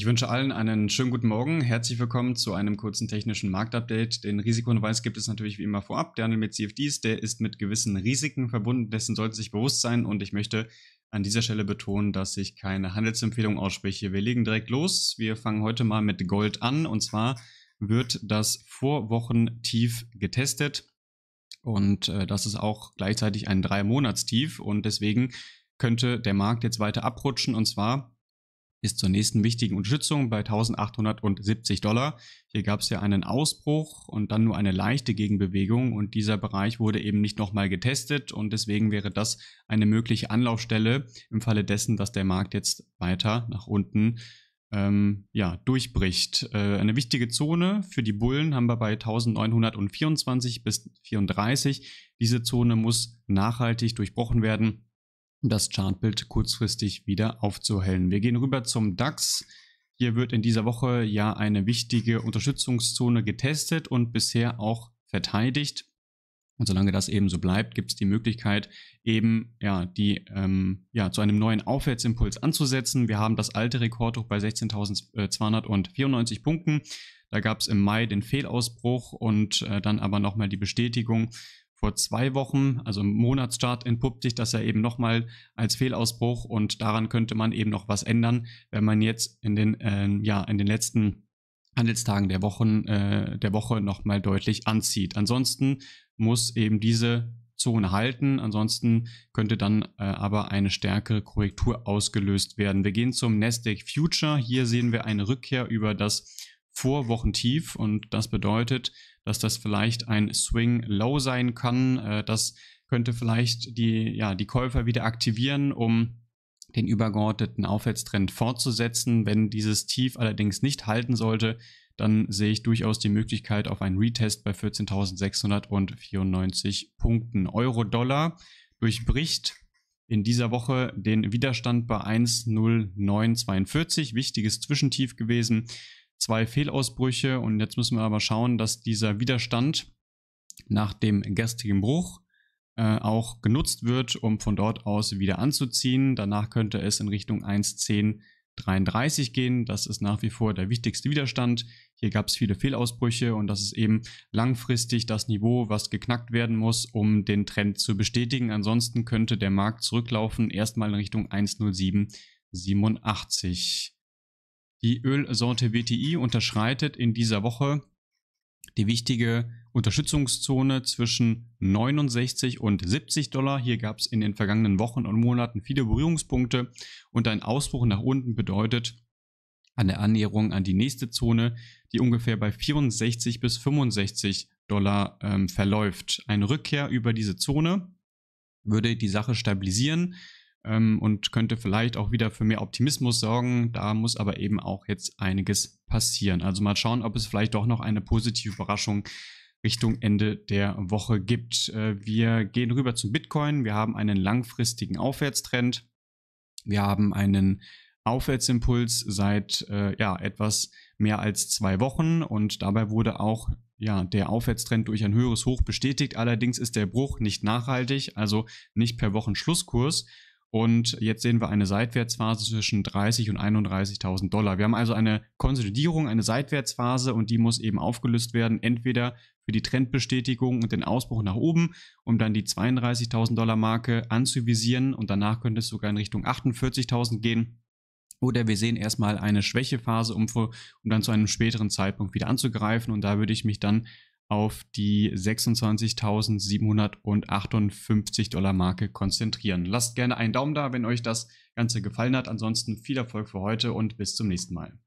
Ich wünsche allen einen schönen guten Morgen. Herzlich willkommen zu einem kurzen technischen Marktupdate. Den Risikohinweis gibt es natürlich wie immer vorab. Der Handel mit CFDs, der ist mit gewissen Risiken verbunden. Dessen sollte sich bewusst sein. Und ich möchte an dieser Stelle betonen, dass ich keine Handelsempfehlung ausspreche. Wir legen direkt los. Wir fangen heute mal mit Gold an. Und zwar wird das Vorwochentief getestet. Und äh, das ist auch gleichzeitig ein Drei-Monats-Tief. Und deswegen könnte der Markt jetzt weiter abrutschen. Und zwar bis zur nächsten wichtigen Unterstützung bei 1870 Dollar. Hier gab es ja einen Ausbruch und dann nur eine leichte Gegenbewegung und dieser Bereich wurde eben nicht nochmal getestet und deswegen wäre das eine mögliche Anlaufstelle im Falle dessen, dass der Markt jetzt weiter nach unten ähm, ja, durchbricht. Äh, eine wichtige Zone für die Bullen haben wir bei 1924 bis 34. Diese Zone muss nachhaltig durchbrochen werden das Chartbild kurzfristig wieder aufzuhellen. Wir gehen rüber zum DAX. Hier wird in dieser Woche ja eine wichtige Unterstützungszone getestet und bisher auch verteidigt. Und solange das eben so bleibt, gibt es die Möglichkeit, eben ja, die, ähm, ja, zu einem neuen Aufwärtsimpuls anzusetzen. Wir haben das alte Rekordhoch bei 16.294 Punkten. Da gab es im Mai den Fehlausbruch und äh, dann aber nochmal die Bestätigung vor zwei Wochen, also im Monatsstart, entpuppt sich das ja eben nochmal als Fehlausbruch und daran könnte man eben noch was ändern, wenn man jetzt in den, äh, ja, in den letzten Handelstagen der, Wochen, äh, der Woche nochmal deutlich anzieht. Ansonsten muss eben diese Zone halten. Ansonsten könnte dann äh, aber eine stärkere Korrektur ausgelöst werden. Wir gehen zum Nasdaq Future. Hier sehen wir eine Rückkehr über das Vorwochentief und das bedeutet, dass das vielleicht ein Swing Low sein kann. Äh, das könnte vielleicht die, ja, die Käufer wieder aktivieren, um den übergeordneten Aufwärtstrend fortzusetzen. Wenn dieses Tief allerdings nicht halten sollte, dann sehe ich durchaus die Möglichkeit auf einen Retest bei 14.694 Punkten. Euro-Dollar durchbricht in dieser Woche den Widerstand bei 1,0942. Wichtiges Zwischentief gewesen zwei Fehlausbrüche und jetzt müssen wir aber schauen, dass dieser Widerstand nach dem gestrigen Bruch äh, auch genutzt wird, um von dort aus wieder anzuziehen. Danach könnte es in Richtung 1.10.33 gehen. Das ist nach wie vor der wichtigste Widerstand. Hier gab es viele Fehlausbrüche und das ist eben langfristig das Niveau, was geknackt werden muss, um den Trend zu bestätigen. Ansonsten könnte der Markt zurücklaufen, erstmal in Richtung 1.07.87. Die Ölsorte WTI unterschreitet in dieser Woche die wichtige Unterstützungszone zwischen 69 und 70 Dollar. Hier gab es in den vergangenen Wochen und Monaten viele Berührungspunkte und ein Ausbruch nach unten bedeutet eine Annäherung an die nächste Zone, die ungefähr bei 64 bis 65 Dollar ähm, verläuft. Eine Rückkehr über diese Zone würde die Sache stabilisieren ähm, und könnte vielleicht auch wieder für mehr Optimismus sorgen. Da muss aber eben auch jetzt einiges passieren. Also mal schauen, ob es vielleicht doch noch eine positive Überraschung Richtung Ende der Woche gibt. Äh, wir gehen rüber zum Bitcoin. Wir haben einen langfristigen Aufwärtstrend. Wir haben einen Aufwärtsimpuls seit äh, ja, etwas mehr als zwei Wochen und dabei wurde auch ja, der Aufwärtstrend durch ein höheres Hoch bestätigt. Allerdings ist der Bruch nicht nachhaltig, also nicht per Wochenschlusskurs, und jetzt sehen wir eine Seitwärtsphase zwischen 30 und 31.000 Dollar. Wir haben also eine Konsolidierung, eine Seitwärtsphase und die muss eben aufgelöst werden, entweder für die Trendbestätigung und den Ausbruch nach oben, um dann die 32.000 Dollar Marke anzuvisieren und danach könnte es sogar in Richtung 48.000 gehen. Oder wir sehen erstmal eine Schwächephase, um, um dann zu einem späteren Zeitpunkt wieder anzugreifen und da würde ich mich dann auf die 26.758 Dollar Marke konzentrieren. Lasst gerne einen Daumen da, wenn euch das Ganze gefallen hat. Ansonsten viel Erfolg für heute und bis zum nächsten Mal.